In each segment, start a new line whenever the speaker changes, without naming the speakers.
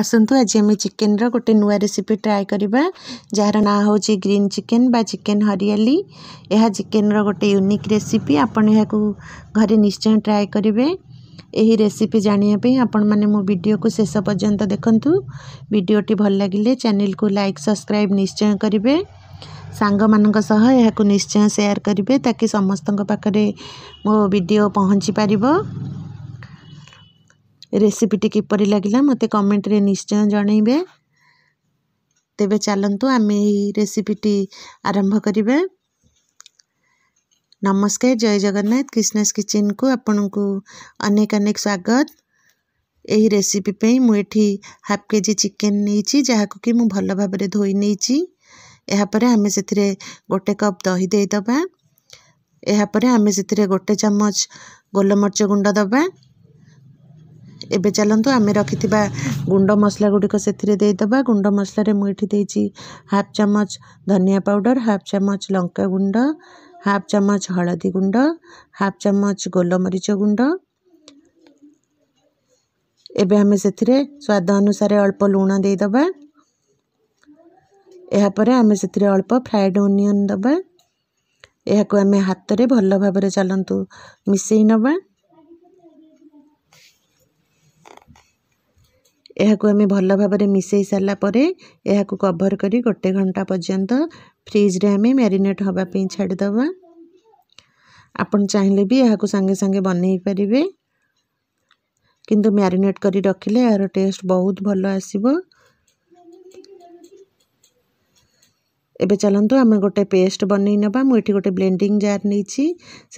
ଆସନ୍ତୁ ଆଜି ଆମେ ଚିକେନର ଗୋଟେ ନୂଆ ରେସିପି ଟ୍ରାଏ କରିବା ଯାହାର ନାଁ ହେଉଛି ଗ୍ରୀନ୍ ଚିକେନ୍ ବା ଚିକେନ୍ ହରିଆଲି ଏହା ଚିକେନର ଗୋଟେ ୟୁନିକ୍ ରେସିପି ଆପଣ ଏହାକୁ ଘରେ ନିଶ୍ଚୟ ଟ୍ରାଏ କରିବେ ଏହି ରେସିପି ଜାଣିବା ପାଇଁ ଆପଣମାନେ ମୋ ଭିଡ଼ିଓକୁ ଶେଷ ପର୍ଯ୍ୟନ୍ତ ଦେଖନ୍ତୁ ଭିଡ଼ିଓଟି ଭଲ ଲାଗିଲେ ଚ୍ୟାନେଲକୁ ଲାଇକ୍ ସବସ୍କ୍ରାଇବ୍ ନିଶ୍ଚୟ କରିବେ ସାଙ୍ଗମାନଙ୍କ ସହ ଏହାକୁ ନିଶ୍ଚୟ ସେୟାର କରିବେ ତାକି ସମସ୍ତଙ୍କ ପାଖରେ ମୋ ଭିଡ଼ିଓ ପହଞ୍ଚି ପାରିବ रेसीपीट किपर लगे मत कमेट निश्चय जन तेज चलतु आम रेसीपीटी आरंभ करवा नमस्कार जय जगन्नाथ क्रिस्नास किचेन को आपण को अनेक अनेक स्वागत यही रेसीपी मुठी हाफ के जी चिकेन नहीं भल भाव धोई नहींपर आम से गोटे कप दही देदा यापर आम से गोटे चमच गोलमरच गुंड दबा ଏବେ ଚାଲନ୍ତୁ ଆମେ ରଖିଥିବା ଗୁଣ୍ଡ ମସଲା ଗୁଡ଼ିକ ସେଥିରେ ଦେଇଦେବା ଗୁଣ୍ଡ ମସଲାରେ ମୁଁ ଏଠି ଦେଇଛି ହାଫ୍ ଚାମଚ ଧନିଆ ପାଉଡ଼ର ହାଫ୍ ଚାମଚ ଲଙ୍କା ଗୁଣ୍ଡ ହାଫ୍ ଚାମଚ ହଳଦୀ ଗୁଣ୍ଡ ହାଫ୍ ଚାମଚ ଗୋଲମରିଚ ଗୁଣ୍ଡ ଏବେ ଆମେ ସେଥିରେ ସ୍ୱାଦ ଅନୁସାରେ ଅଳ୍ପ ଲୁଣ ଦେଇଦେବା ଏହାପରେ ଆମେ ସେଥିରେ ଅଳ୍ପ ଫ୍ରାଏଡ଼୍ ଓନିଅନ୍ ଦେବା ଏହାକୁ ଆମେ ହାତରେ ଭଲ ଭାବରେ ଚାଲନ୍ତୁ ମିଶାଇ ନେବା ଏହାକୁ ଆମେ ଭଲ ଭାବରେ ମିଶାଇ ସାରିଲା ପରେ ଏହାକୁ କଭର୍ କରି ଗୋଟେ ଘଣ୍ଟା ପର୍ଯ୍ୟନ୍ତ ଫ୍ରିଜ୍ରେ ଆମେ ମ୍ୟାରିନେଟ୍ ହେବା ପାଇଁ ଛାଡ଼ିଦେବା ଆପଣ ଚାହିଁଲେ ବି ଏହାକୁ ସାଙ୍ଗେ ସାଙ୍ଗେ ବନେଇ ପାରିବେ କିନ୍ତୁ ମ୍ୟାରିନେଟ୍ କରି ରଖିଲେ ଏହାର ଟେଷ୍ଟ ବହୁତ ଭଲ ଆସିବ ଏବେ ଚାଲନ୍ତୁ ଆମେ ଗୋଟେ ପେଷ୍ଟ ବନେଇ ନେବା ମୁଁ ଏଠି ଗୋଟେ ବ୍ଲେଣ୍ଡିଂ ଜାର୍ ନେଇଛି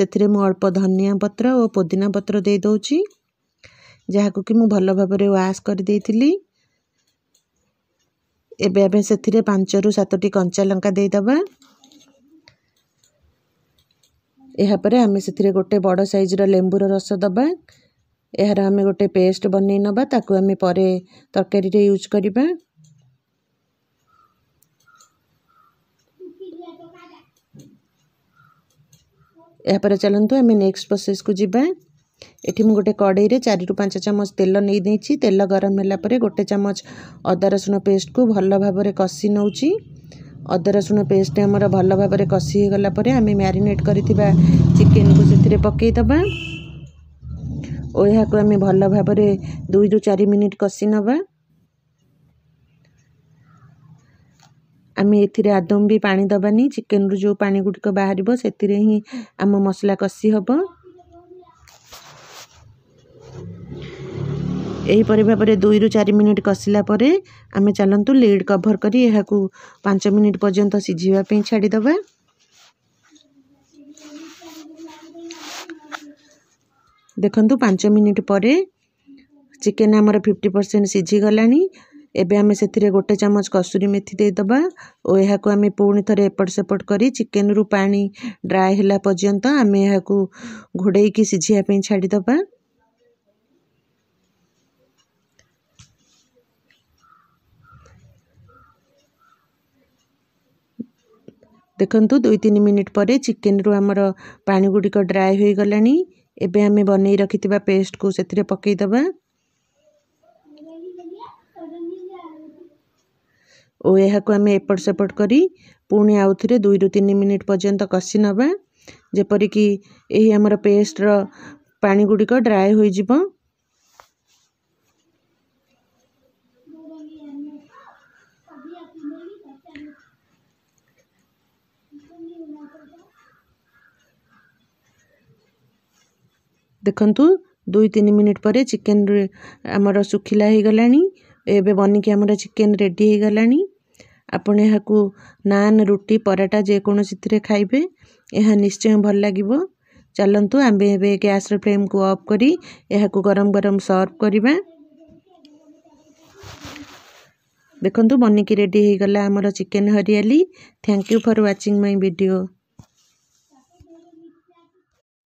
ସେଥିରେ ମୁଁ ଅଳ୍ପ ଧନିଆ ପତ୍ର ଓ ପୋଦିନା ପତ୍ର ଦେଇ ଦେଉଛି ଯାହାକୁ କି ମୁଁ ଭଲ ଭାବରେ ୱାଶ୍ କରିଦେଇଥିଲି ଏବେ ଆମେ ସେଥିରେ ପାଞ୍ଚରୁ ସାତଟି କଞ୍ଚା ଲଙ୍କା ଦେଇଦେବା ଏହାପରେ ଆମେ ସେଥିରେ ଗୋଟେ ବଡ଼ ସାଇଜର ଲେମ୍ବୁର ରସ ଦେବା ଏହାର ଆମେ ଗୋଟେ ପେଷ୍ଟ ବନେଇ ନେବା ତାକୁ ଆମେ ପରେ ତରକାରୀରେ ୟୁଜ୍ କରିବା ଏହାପରେ ଚାଲନ୍ତୁ ଆମେ ନେକ୍ସଟ ପ୍ରୋସେସକୁ ଯିବା ଏଠି ମୁଁ ଗୋଟେ କଡ଼େଇରେ ଚାରିରୁ ପାଞ୍ଚ ଚାମଚ ତେଲ ନେଇଦେଇଛି ତେଲ ଗରମ ହେଲା ପରେ ଗୋଟେ ଚାମଚ ଅଦା ରସୁଣ ପେଷ୍ଟକୁ ଭଲ ଭାବରେ କଷି ନେଉଛି ଅଦା ରସୁଣ ପେଷ୍ଟ ଆମର ଭଲ ଭାବରେ କଷି ହୋଇଗଲା ପରେ ଆମେ ମ୍ୟାରିନେଟ୍ କରିଥିବା ଚିକେନକୁ ସେଥିରେ ପକାଇଦେବା ଓ ଏହାକୁ ଆମେ ଭଲ ଭାବରେ ଦୁଇରୁ ଚାରି ମିନିଟ୍ କଷି ନେବା ଆମେ ଏଥିରେ ଆଦୌ ବି ପାଣି ଦେବାନି ଚିକେନରୁ ଯେଉଁ ପାଣି ଗୁଡ଼ିକ ବାହାରିବ ସେଥିରେ ହିଁ ଆମ ମସଲା କଷି ହେବ ଏହିପରି ଭାବରେ ଦୁଇରୁ ଚାରି ମିନିଟ୍ କଷିଲା ପରେ ଆମେ ଚାଲନ୍ତୁ ଲିଡ଼୍ କଭର୍ କରି ଏହାକୁ ପାଞ୍ଚ ମିନିଟ୍ ପର୍ଯ୍ୟନ୍ତ ସିଝିବା ପାଇଁ ଛାଡ଼ିଦେବା ଦେଖନ୍ତୁ ପାଞ୍ଚ ମିନିଟ୍ ପରେ ଚିକେନ୍ ଆମର ଫିଫ୍ଟି ପରସେଣ୍ଟ ସିଝିଗଲାଣି ଏବେ ଆମେ ସେଥିରେ ଗୋଟେ ଚାମଚ କସୁରୀ ମେଥି ଦେଇଦେବା ଓ ଏହାକୁ ଆମେ ପୁଣି ଥରେ ଏପଟ ସେପଟ କରି ଚିକେନ୍ରୁ ପାଣି ଡ୍ରାଏ ହେଲା ପର୍ଯ୍ୟନ୍ତ ଆମେ ଏହାକୁ ଘୋଡ଼େଇକି ସିଝିବା ପାଇଁ ଛାଡ଼ିଦେବା ଦେଖନ୍ତୁ ଦୁଇ ତିନି ମିନିଟ୍ ପରେ ଚିକେନ୍ରୁ ଆମର ପାଣିଗୁଡ଼ିକ ଡ୍ରାଏ ହୋଇଗଲାଣି ଏବେ ଆମେ ବନେଇ ରଖିଥିବା ପେଷ୍ଟକୁ ସେଥିରେ ପକାଇଦେବା ଓ ଏହାକୁ ଆମେ ଏପଟ ସେପଟ କରି ପୁଣି ଆଉଥରେ ଦୁଇରୁ ତିନି ମିନିଟ୍ ପର୍ଯ୍ୟନ୍ତ କଷି ନେବା ଯେପରିକି ଏହି ଆମର ପେଷ୍ଟର ଗୁଡ଼ିକ ଡ୍ରାଏ ହୋଇଯିବ ଦେଖନ୍ତୁ ଦୁଇ ତିନି ମିନିଟ୍ ପରେ ଚିକେନ୍ ଆମର ଶୁଖିଲା ହେଇଗଲାଣି ଏବେ ବନିକି ଆମର ଚିକେନ୍ ରେଡ଼ି ହେଇଗଲାଣି ଆପଣ ଏହାକୁ ନାନ୍ ରୁଟି ପରାଟା ଯେକୌଣସିଥିରେ ଖାଇବେ ଏହା ନିଶ୍ଚୟ ଭଲ ଲାଗିବ ଚାଲନ୍ତୁ ଆମେ ଏବେ ଗ୍ୟାସ୍ର ଫ୍ଲେମ୍କୁ ଅଫ୍ କରି ଏହାକୁ ଗରମ ଗରମ ସର୍ଭ କରିବା ଦେଖନ୍ତୁ ବନିକି ରେଡ଼ି ହେଇଗଲା ଆମର chicken hariyali thank you for watching my video